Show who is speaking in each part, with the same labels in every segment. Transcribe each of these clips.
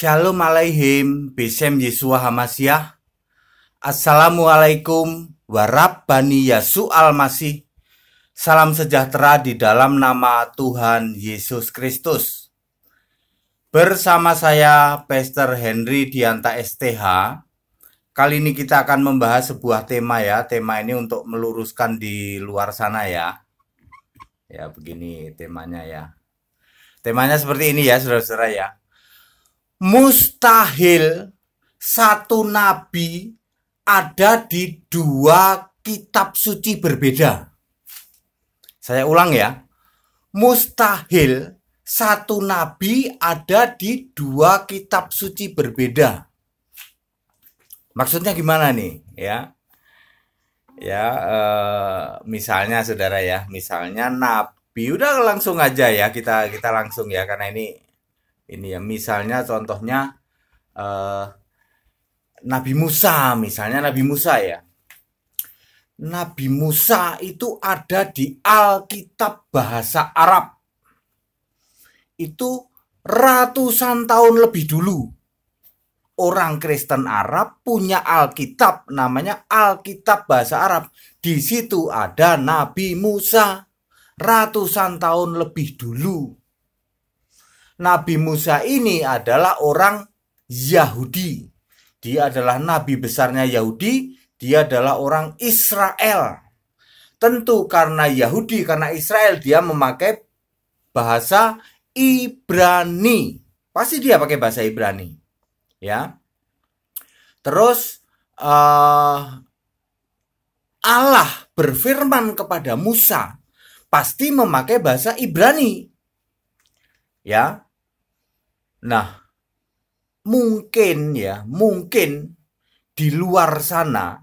Speaker 1: Shalom Aleihim, Bishem Yesua Hamasyah. Assalamualaikum Warabbani Yesus Almasih. Salam sejahtera di dalam nama Tuhan Yesus Kristus. Bersama saya Pastor Henry Dianta STH. Kali ini kita akan membahas sebuah tema ya. Tema ini untuk meluruskan di luar sana ya. Ya begini temanya ya. Temanya seperti ini ya saudara-saudara ya mustahil satu nabi ada di dua kitab suci berbeda. Saya ulang ya. Mustahil satu nabi ada di dua kitab suci berbeda. Maksudnya gimana nih, ya? Ya, e, misalnya saudara ya, misalnya nabi udah langsung aja ya kita kita langsung ya karena ini ini ya misalnya contohnya eh, Nabi Musa misalnya Nabi Musa ya Nabi Musa itu ada di Alkitab bahasa Arab itu ratusan tahun lebih dulu orang Kristen Arab punya Alkitab namanya Alkitab bahasa Arab di situ ada Nabi Musa ratusan tahun lebih dulu Nabi Musa ini adalah orang Yahudi. Dia adalah nabi besarnya Yahudi, dia adalah orang Israel. Tentu karena Yahudi, karena Israel dia memakai bahasa Ibrani. Pasti dia pakai bahasa Ibrani. Ya. Terus uh, Allah berfirman kepada Musa pasti memakai bahasa Ibrani. Ya. Nah, mungkin ya, mungkin di luar sana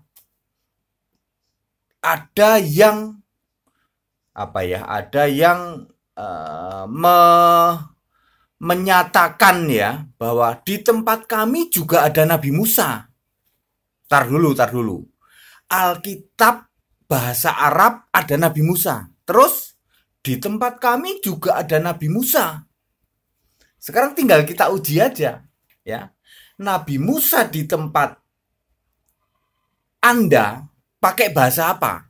Speaker 1: ada yang apa ya, ada yang uh, me menyatakan ya bahwa di tempat kami juga ada Nabi Musa. Tar dulu, tar dulu. Alkitab bahasa Arab ada Nabi Musa. Terus di tempat kami juga ada Nabi Musa. Sekarang tinggal kita uji aja, ya. Nabi Musa di tempat Anda pakai bahasa apa?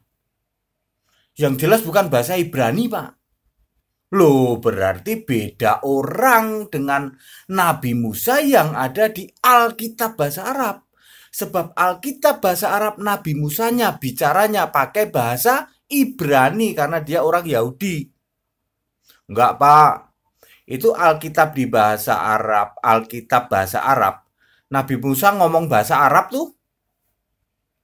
Speaker 1: Yang jelas bukan bahasa Ibrani, Pak. Loh, berarti beda orang dengan Nabi Musa yang ada di Alkitab bahasa Arab. Sebab Alkitab bahasa Arab Nabi Musanya bicaranya pakai bahasa Ibrani karena dia orang Yahudi. Enggak, Pak itu Alkitab di bahasa Arab, Alkitab bahasa Arab. Nabi Musa ngomong bahasa Arab tuh.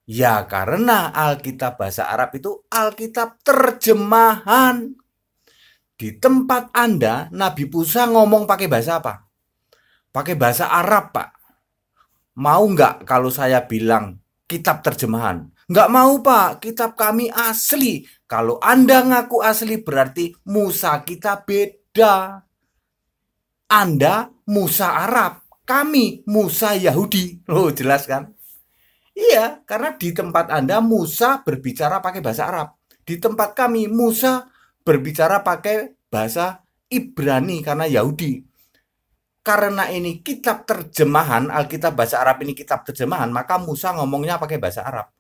Speaker 1: Ya karena Alkitab bahasa Arab itu Alkitab terjemahan. Di tempat Anda, Nabi Musa ngomong pakai bahasa apa? Pakai bahasa Arab, Pak. Mau nggak kalau saya bilang kitab terjemahan? Nggak mau pak, kitab kami asli. Kalau Anda ngaku asli berarti Musa kita beda. Anda Musa Arab, kami Musa Yahudi. Loh, jelas kan? Iya, karena di tempat Anda Musa berbicara pakai bahasa Arab. Di tempat kami Musa berbicara pakai bahasa Ibrani karena Yahudi. Karena ini kitab terjemahan Alkitab bahasa Arab ini kitab terjemahan, maka Musa ngomongnya pakai bahasa Arab.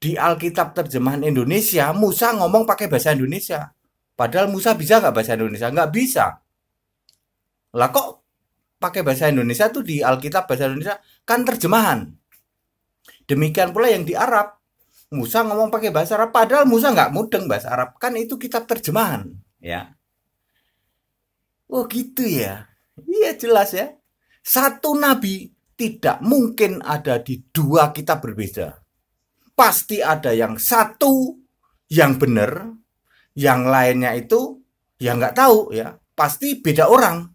Speaker 1: Di Alkitab terjemahan Indonesia, Musa ngomong pakai bahasa Indonesia. Padahal Musa bisa nggak bahasa Indonesia? Nggak bisa. Lah kok pakai bahasa Indonesia tuh di Alkitab bahasa Indonesia kan terjemahan. Demikian pula yang di Arab. Musa ngomong pakai bahasa Arab padahal Musa nggak mudeng bahasa Arab kan itu kitab terjemahan ya. Oh gitu ya. Iya jelas ya. Satu nabi tidak mungkin ada di dua kitab berbeda. Pasti ada yang satu yang benar, yang lainnya itu ya nggak tahu ya. Pasti beda orang.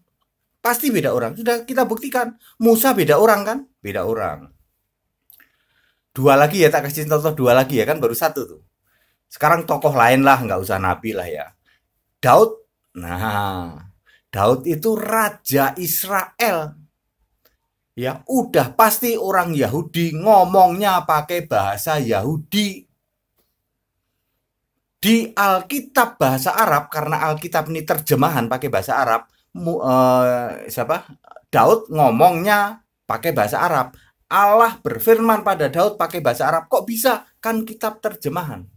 Speaker 1: Pasti beda orang. Sudah kita buktikan. Musa beda orang kan? Beda orang. Dua lagi ya, tak kasih contoh dua lagi ya kan baru satu tuh. Sekarang tokoh lain lah, nggak usah nabi lah ya. Daud. Nah, Daud itu raja Israel. Ya, udah pasti orang Yahudi ngomongnya pakai bahasa Yahudi. Di Alkitab bahasa Arab karena Alkitab ini terjemahan pakai bahasa Arab, uh, siapa Daud ngomongnya pakai bahasa Arab. Allah berfirman pada Daud pakai bahasa Arab. Kok bisa? Kan kitab terjemahan.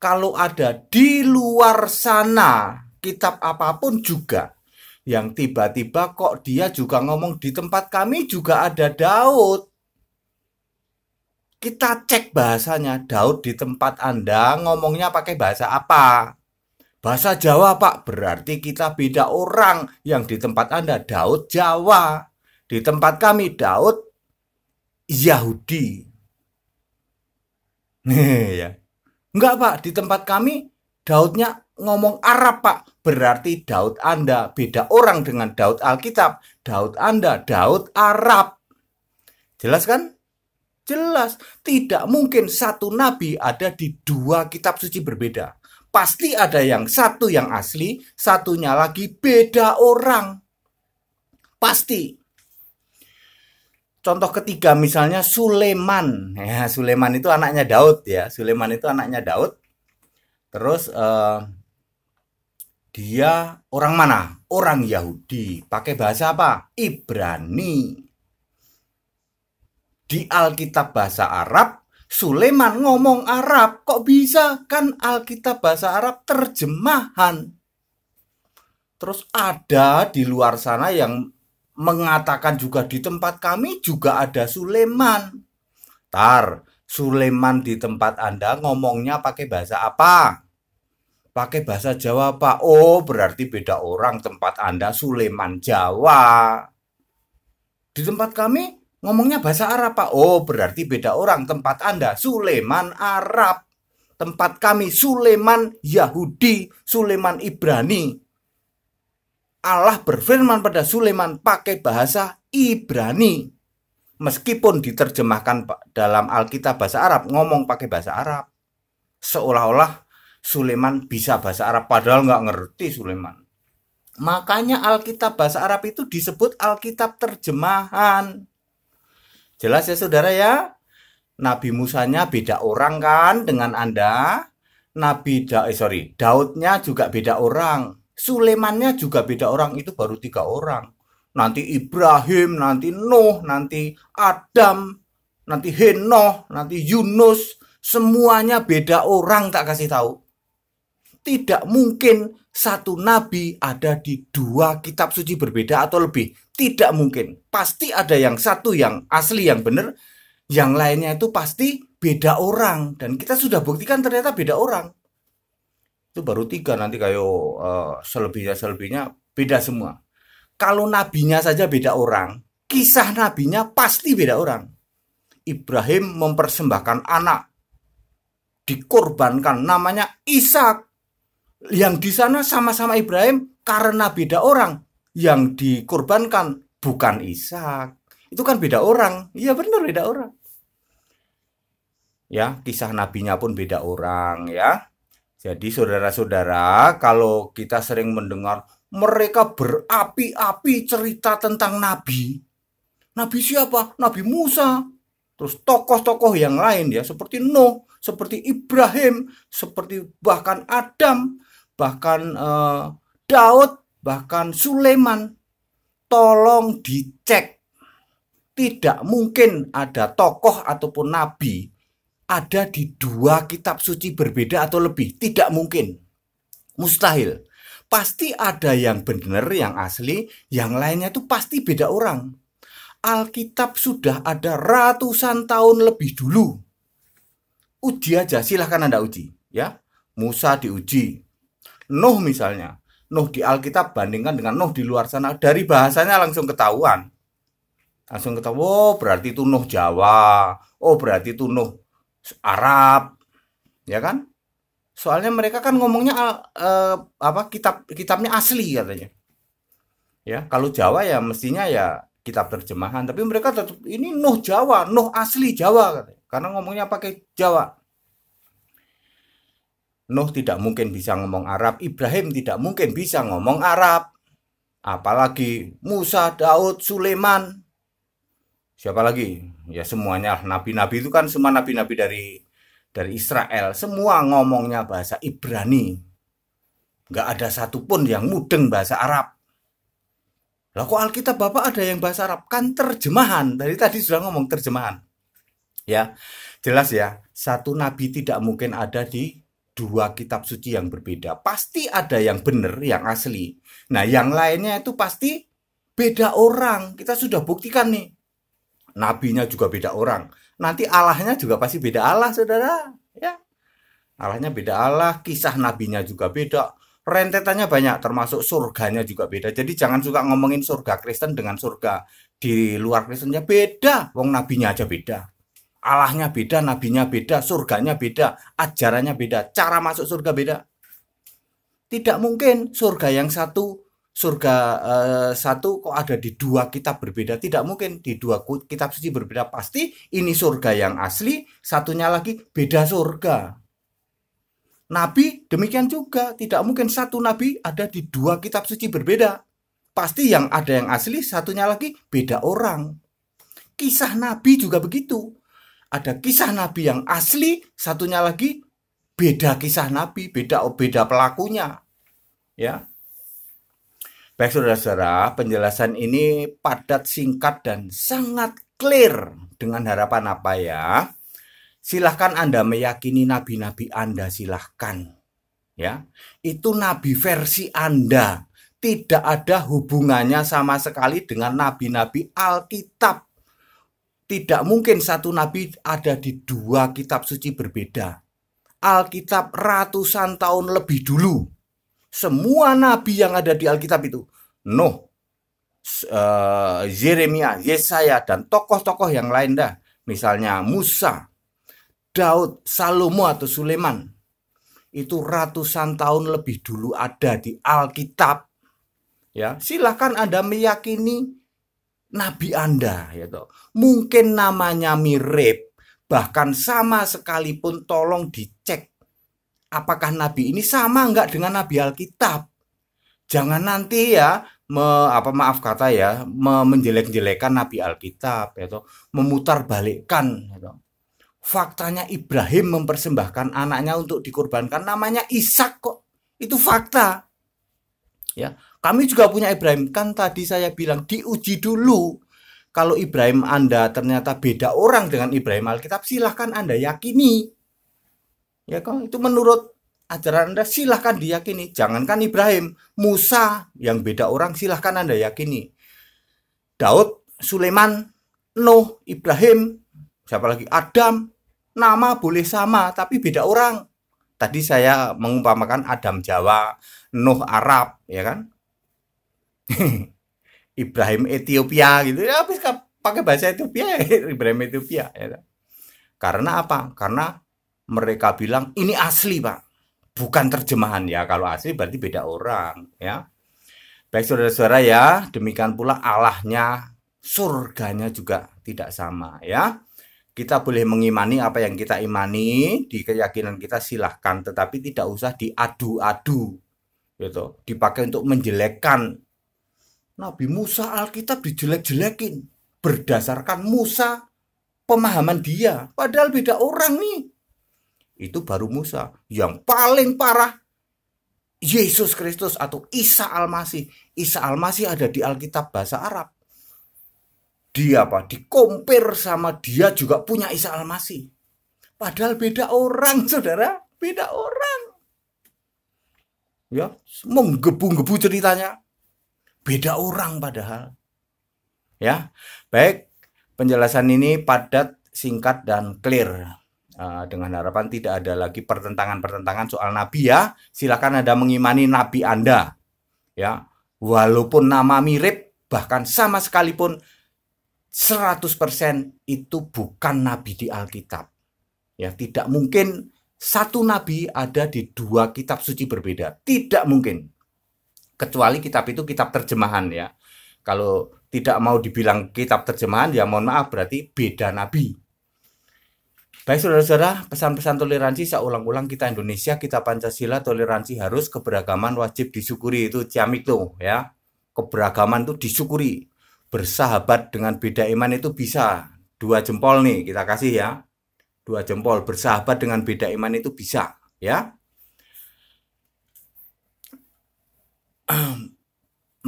Speaker 1: Kalau ada di luar sana kitab apapun juga yang tiba-tiba kok dia juga ngomong di tempat kami juga ada Daud. Kita cek bahasanya Daud di tempat Anda ngomongnya pakai bahasa apa? Bahasa Jawa, Pak, berarti kita beda orang yang di tempat Anda Daud Jawa. Di tempat kami Daud Yahudi. ya. Enggak, Pak, di tempat kami Daudnya ngomong Arab, Pak. Berarti Daud Anda beda orang dengan Daud Alkitab. Daud Anda Daud Arab. Jelas kan? Jelas, tidak mungkin satu nabi ada di dua kitab suci berbeda pasti ada yang satu yang asli, satunya lagi beda orang. Pasti. Contoh ketiga misalnya Suleman. Ya, Suleman itu anaknya Daud ya. Suleman itu anaknya Daud. Terus uh, dia orang mana? Orang Yahudi. Pakai bahasa apa? Ibrani. Di Alkitab bahasa Arab Suleman ngomong Arab, kok bisa? Kan Alkitab bahasa Arab terjemahan. Terus ada di luar sana yang mengatakan juga di tempat kami juga ada Suleman. Tar, Suleman di tempat Anda ngomongnya pakai bahasa apa? Pakai bahasa Jawa, Pak. Oh, berarti beda orang tempat Anda Suleman Jawa. Di tempat kami Ngomongnya bahasa Arab, Pak. Oh, berarti beda orang. Tempat Anda Sulaiman Arab. Tempat kami Sulaiman Yahudi, Sulaiman Ibrani. Allah berfirman pada Sulaiman pakai bahasa Ibrani. Meskipun diterjemahkan dalam Alkitab bahasa Arab, ngomong pakai bahasa Arab. Seolah-olah Sulaiman bisa bahasa Arab, padahal nggak ngerti Sulaiman. Makanya Alkitab bahasa Arab itu disebut Alkitab terjemahan. Jelas ya saudara ya? Nabi Musanya beda orang kan dengan Anda? Nabi da eh, sorry, Daudnya juga beda orang. Sulaimannya juga beda orang, itu baru tiga orang. Nanti Ibrahim, nanti Nuh, nanti Adam, nanti Henoh, nanti Yunus. Semuanya beda orang tak kasih tahu. Tidak mungkin satu nabi ada di dua kitab suci berbeda atau lebih. Tidak mungkin. Pasti ada yang satu yang asli yang benar, yang lainnya itu pasti beda orang dan kita sudah buktikan ternyata beda orang. Itu baru tiga nanti kayak uh, selebihnya selebihnya beda semua. Kalau nabinya saja beda orang, kisah nabinya pasti beda orang. Ibrahim mempersembahkan anak dikorbankan namanya Ishak yang di sana sama-sama Ibrahim karena beda orang yang dikorbankan bukan Ishak. Itu kan beda orang. Iya benar beda orang. Ya, kisah nabinya pun beda orang ya. Jadi saudara-saudara, kalau kita sering mendengar mereka berapi-api cerita tentang nabi. Nabi siapa? Nabi Musa. Terus tokoh-tokoh yang lain ya, seperti Nuh, seperti Ibrahim, seperti bahkan Adam, bahkan uh, Daud bahkan Sulaiman, tolong dicek. Tidak mungkin ada tokoh ataupun nabi ada di dua kitab suci berbeda atau lebih. Tidak mungkin. Mustahil. Pasti ada yang benar, yang asli, yang lainnya itu pasti beda orang. Alkitab sudah ada ratusan tahun lebih dulu. Uji aja, silahkan Anda uji. ya. Musa diuji. Nuh misalnya, Nuh di Alkitab bandingkan dengan Nuh di luar sana dari bahasanya langsung ketahuan langsung ketahuan oh berarti itu Nuh Jawa oh berarti itu Nuh Arab ya kan soalnya mereka kan ngomongnya eh, apa kitab kitabnya asli katanya ya kalau Jawa ya mestinya ya kitab terjemahan tapi mereka tetap ini Nuh Jawa Nuh asli Jawa katanya. karena ngomongnya pakai Jawa Nuh tidak mungkin bisa ngomong Arab, Ibrahim tidak mungkin bisa ngomong Arab. Apalagi Musa, Daud, Sulaiman. Siapa lagi? Ya semuanya nabi-nabi itu kan semua nabi-nabi dari dari Israel. Semua ngomongnya bahasa Ibrani. Gak ada satupun yang mudeng bahasa Arab. Lah kok Alkitab Bapak ada yang bahasa Arab? Kan terjemahan. Dari tadi sudah ngomong terjemahan. Ya, jelas ya. Satu nabi tidak mungkin ada di dua kitab suci yang berbeda. Pasti ada yang benar, yang asli. Nah, yang lainnya itu pasti beda orang. Kita sudah buktikan nih. Nabinya juga beda orang. Nanti Allahnya juga pasti beda Allah, Saudara. Ya. Allahnya beda Allah, kisah nabinya juga beda. Rentetannya banyak, termasuk surganya juga beda. Jadi jangan suka ngomongin surga Kristen dengan surga di luar Kristennya beda. Wong nabinya aja beda. Allahnya beda, nabinya beda, surganya beda, ajarannya beda, cara masuk surga beda. Tidak mungkin surga yang satu, surga eh, satu kok ada di dua kitab berbeda. Tidak mungkin di dua kitab suci berbeda. Pasti ini surga yang asli, satunya lagi beda surga. Nabi demikian juga, tidak mungkin satu nabi ada di dua kitab suci berbeda. Pasti yang ada yang asli, satunya lagi beda orang. Kisah nabi juga begitu ada kisah nabi yang asli, satunya lagi beda kisah nabi, beda oh, beda pelakunya. Ya. Baik saudara-saudara, penjelasan ini padat, singkat dan sangat clear dengan harapan apa ya? Silahkan Anda meyakini nabi-nabi Anda, silahkan. Ya, itu nabi versi Anda, tidak ada hubungannya sama sekali dengan nabi-nabi Alkitab. Tidak mungkin satu nabi ada di dua kitab suci berbeda. Alkitab ratusan tahun lebih dulu. Semua nabi yang ada di Alkitab itu, Nuh, uh, Yesaya, dan tokoh-tokoh yang lain dah. Misalnya Musa, Daud, Salomo atau Sulaiman. Itu ratusan tahun lebih dulu ada di Alkitab. Ya, silahkan Anda meyakini nabi Anda gitu. Mungkin namanya mirip, bahkan sama sekalipun tolong dicek apakah nabi ini sama enggak dengan nabi Alkitab. Jangan nanti ya me, apa maaf kata ya, me, menjelek-jelekan nabi Alkitab ya toh, memutarbalikkan gitu. Faktanya Ibrahim mempersembahkan anaknya untuk dikorbankan namanya Ishak kok. Itu fakta. Ya, kami juga punya Ibrahim. Kan tadi saya bilang diuji dulu. Kalau Ibrahim Anda ternyata beda orang dengan Ibrahim Alkitab, silahkan Anda yakini. Ya kan? Itu menurut ajaran Anda silahkan diyakini. Jangankan Ibrahim, Musa yang beda orang silahkan Anda yakini. Daud, Sulaiman, Nuh, Ibrahim, siapa lagi? Adam. Nama boleh sama tapi beda orang. Tadi saya mengumpamakan Adam Jawa, Nuh Arab, ya kan? Ibrahim Ethiopia gitu ya habis pakai bahasa Ethiopia ya, Ibrahim Ethiopia ya. Kan. karena apa karena mereka bilang ini asli pak bukan terjemahan ya kalau asli berarti beda orang ya baik saudara-saudara ya demikian pula Allahnya surganya juga tidak sama ya kita boleh mengimani apa yang kita imani di keyakinan kita silahkan tetapi tidak usah diadu-adu gitu dipakai untuk menjelekkan Nabi Musa Alkitab dijelek-jelekin berdasarkan Musa pemahaman dia. Padahal beda orang nih. Itu baru Musa. Yang paling parah Yesus Kristus atau Isa Al-Masih. Isa Al-Masih ada di Alkitab bahasa Arab. Dia apa? Dikompir sama dia juga punya Isa Al-Masih. Padahal beda orang, saudara. Beda orang. Ya, menggebu-gebu ceritanya. Beda orang padahal. Ya, baik. Penjelasan ini padat, singkat, dan clear. Ah, dengan harapan tidak ada lagi pertentangan-pertentangan soal nabi ya. Silakan Anda mengimani nabi Anda. Ya, walaupun nama mirip bahkan sama sekalipun 100% itu bukan nabi di Alkitab. Ya, tidak mungkin satu nabi ada di dua kitab suci berbeda. Tidak mungkin kecuali kitab itu kitab terjemahan ya. Kalau tidak mau dibilang kitab terjemahan ya mohon maaf berarti beda nabi. Baik saudara-saudara, pesan-pesan toleransi saya ulang-ulang kita Indonesia, kita Pancasila, toleransi harus keberagaman wajib disyukuri itu tuh ya. Keberagaman itu disyukuri. Bersahabat dengan beda iman itu bisa. Dua jempol nih kita kasih ya. Dua jempol bersahabat dengan beda iman itu bisa ya.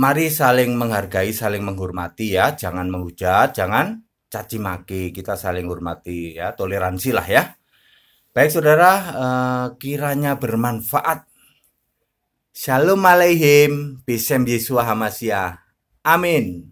Speaker 1: mari saling menghargai, saling menghormati ya, jangan menghujat, jangan caci maki, kita saling hormati ya, toleransi lah ya. Baik saudara, uh, kiranya bermanfaat. Shalom aleihim, bisem Yesua Amin.